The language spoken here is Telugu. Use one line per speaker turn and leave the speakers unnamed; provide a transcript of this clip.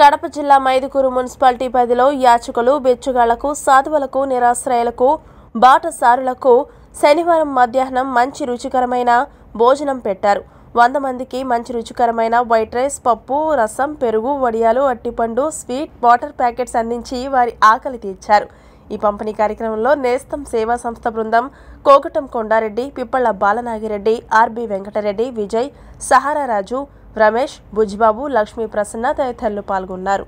కడప జిల్లా మైదుకూరు మున్సిపాలిటీ పరిధిలో యాచకులు బెచ్చుగాళ్లకు సాధువులకు నిరాశ్రయాలకు బాటసారులకు శనివారం మధ్యాహ్నం మంచి రుచికరమైన భోజనం పెట్టారు వంద మందికి మంచి రుచికరమైన వైట్ రైస్ పప్పు రసం పెరుగు వడియాలు అట్టిపండు స్వీట్ వాటర్ ప్యాకెట్స్ అందించి వారి ఆకలి తీర్చారు ఈ పంపిణీ కార్యక్రమంలో నేస్తం సేవా సంస్థ బృందం కోకటం కొండారెడ్డి పిప్పళ్ల బాలనాగిరెడ్డి ఆర్బి వెంకటరెడ్డి విజయ్ సహారా రాజు రమేష్ బుజ్బాబు లక్ష్మీ ప్రసన్న తదితరులు పాల్గొన్నారు